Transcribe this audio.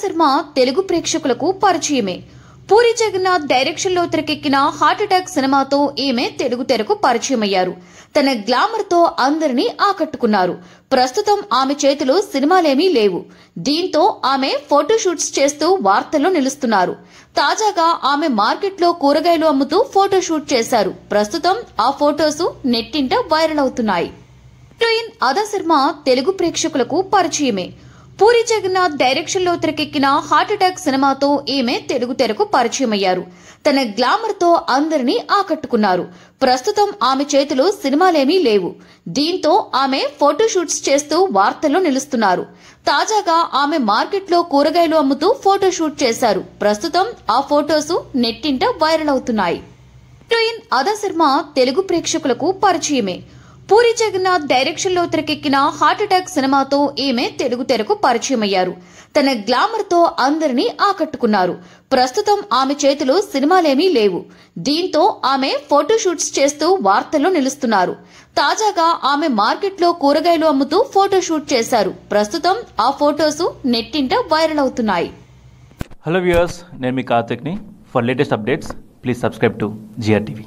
శర్మ తెలుగు ప్రేక్షకులకు పరిచయమే పూరి జగన్నాథ్ డైరెక్షన్లో తెరకెక్కిన హార్ట్అటాక్ సినిమాతో ఈమె తెలుగు తెరకు పరిచయమయ్యారు తన గ్లామర్తో అందరినీ ఆకట్టుకున్నారు ప్రస్తుతం ఆమె చేతిలో సినిమాలేమీ లేవు దీంతో ఆమె ఫోటోషూట్స్ చేస్తూ వార్తల్లో నిలుస్తున్నారు తాజాగా ఆమె మార్కెట్లో కూరగాయలు అమ్ముతూ ఫోటోషూట్ చేశారు ప్రస్తుతం ఆ ఫోటోస్ నెట్టింట వైరల్ అవుతున్నాయి హీరోయిన్ అదా శర్మ తెలుగు ప్రేక్షకులకు పరిచయమే పూరి జగన్నాథ్ డైరెక్షన్ లో తెరకెక్కిన హార్ట్అటాక్ సినిమాతో ఈమె తెలుగు తెరకు పరిచయం అయ్యారు తన గ్లామర్ తో అందరినీ ఆకట్టుకున్నారు ప్రస్తుతం ఆమె చేతిలో సినిమాలేమీ లేవు దీంతో ఆమె ఫోటోషూట్స్ చేస్తూ వార్తల్లో నిలుస్తున్నారు తాజాగా ఆమె మార్కెట్లో కూరగాయలు అమ్ముతూ ఫోటోషూట్ చేశారు ప్రస్తుతం ఆ ఫోటోస్ నెట్టింట వైరల్ అవుతున్నాయి హీరోయిన్ అదా శర్మ తెలుగు ప్రేక్షకులకు పరిచయమే పూరి జగన్నాథ్ డైరెక్షన్ లో తెరకెక్కిన హార్ట్అటాక్ సినిమాతో ఈమె తెలుగు తెరకు పరిచయం అయ్యారు తన గ్లామర్ తో అందరినీ ఆకట్టుకున్నారు ప్రస్తుతం ఆమె చేతిలో సినిమాలేమీ లేవు దీంతో ఆమె ఫోటోషూట్స్ చేస్తూ వార్తల్లో నిలుస్తున్నారు తాజాగా ఆమె మార్కెట్లో కూరగాయలు అమ్ముతూ ఫోటోషూట్ చేశారు ప్రస్తుతం ఆ ఫోటోస్ నెట్టింట వైరల్ అవుతున్నాయి హలో వ్యూయర్స్ నేను మీ కార్తిక్ని for latest updates please subscribe to GR TV